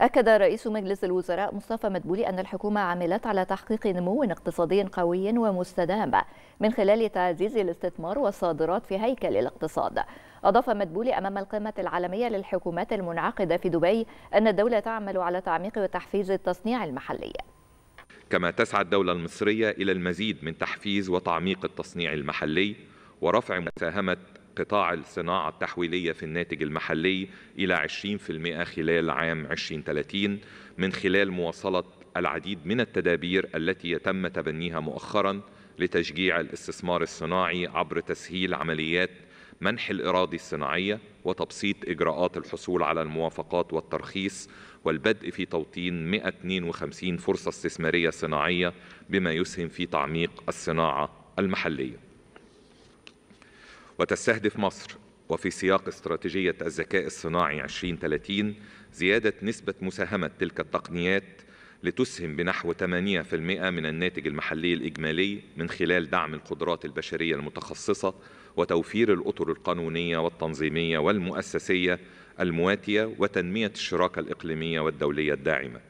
أكد رئيس مجلس الوزراء مصطفى مدبولي أن الحكومة عملت على تحقيق نمو اقتصادي قوي ومستدام من خلال تعزيز الاستثمار والصادرات في هيكل الاقتصاد أضاف مدبولي أمام القمة العالمية للحكومات المنعقدة في دبي أن الدولة تعمل على تعميق وتحفيز التصنيع المحلي كما تسعى الدولة المصرية إلى المزيد من تحفيز وتعميق التصنيع المحلي ورفع مساهمة قطاع الصناعة التحويلية في الناتج المحلي إلى 20% خلال عام 2030 من خلال مواصلة العديد من التدابير التي يتم تبنيها مؤخرا لتشجيع الاستثمار الصناعي عبر تسهيل عمليات منح الإراضي الصناعية وتبسيط إجراءات الحصول على الموافقات والترخيص والبدء في توطين 152 فرصة استثمارية صناعية بما يسهم في تعميق الصناعة المحلية وتستهدف مصر وفي سياق استراتيجية الذكاء الصناعي 2030 زيادة نسبة مساهمة تلك التقنيات لتسهم بنحو 8% من الناتج المحلي الإجمالي من خلال دعم القدرات البشرية المتخصصة وتوفير الأطر القانونية والتنظيمية والمؤسسية المواتية وتنمية الشراكة الإقليمية والدولية الداعمة